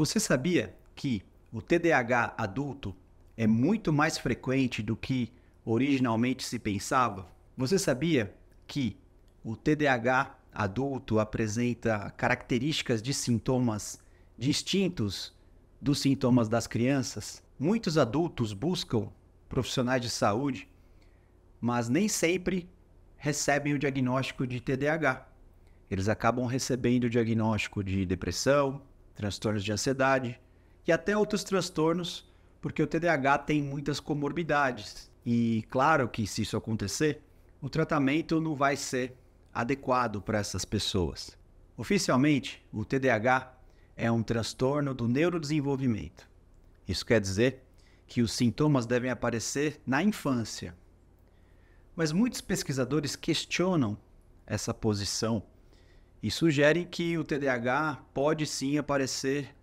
Você sabia que o TDAH adulto é muito mais frequente do que originalmente se pensava? Você sabia que o TDAH adulto apresenta características de sintomas distintos dos sintomas das crianças? Muitos adultos buscam profissionais de saúde, mas nem sempre recebem o diagnóstico de TDAH. Eles acabam recebendo o diagnóstico de depressão, transtornos de ansiedade e até outros transtornos, porque o TDAH tem muitas comorbidades. E claro que se isso acontecer, o tratamento não vai ser adequado para essas pessoas. Oficialmente, o TDAH é um transtorno do neurodesenvolvimento. Isso quer dizer que os sintomas devem aparecer na infância. Mas muitos pesquisadores questionam essa posição e sugerem que o TDAH pode sim aparecer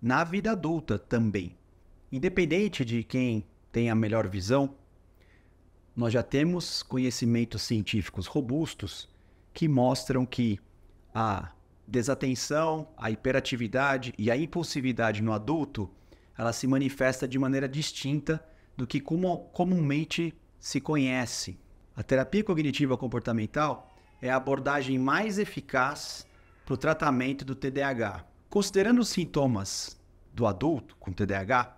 na vida adulta também. Independente de quem tem a melhor visão, nós já temos conhecimentos científicos robustos que mostram que a desatenção, a hiperatividade e a impulsividade no adulto, ela se manifesta de maneira distinta do que comumente se conhece. A terapia cognitiva comportamental é a abordagem mais eficaz para o tratamento do TDAH. Considerando os sintomas do adulto com TDAH,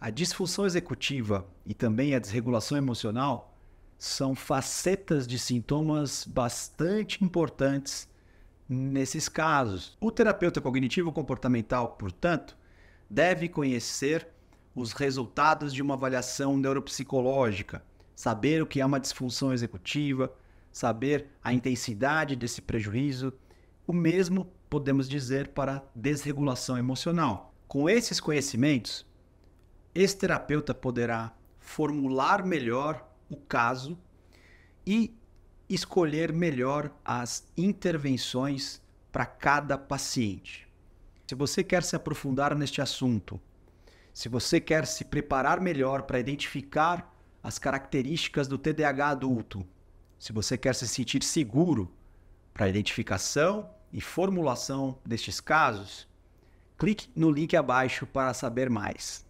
a disfunção executiva e também a desregulação emocional são facetas de sintomas bastante importantes nesses casos. O terapeuta cognitivo comportamental, portanto, deve conhecer os resultados de uma avaliação neuropsicológica, saber o que é uma disfunção executiva, saber a intensidade desse prejuízo. O mesmo podemos dizer para desregulação emocional. Com esses conhecimentos, esse terapeuta poderá formular melhor o caso e escolher melhor as intervenções para cada paciente. Se você quer se aprofundar neste assunto, se você quer se preparar melhor para identificar as características do TDAH adulto se você quer se sentir seguro para a identificação e formulação destes casos, clique no link abaixo para saber mais.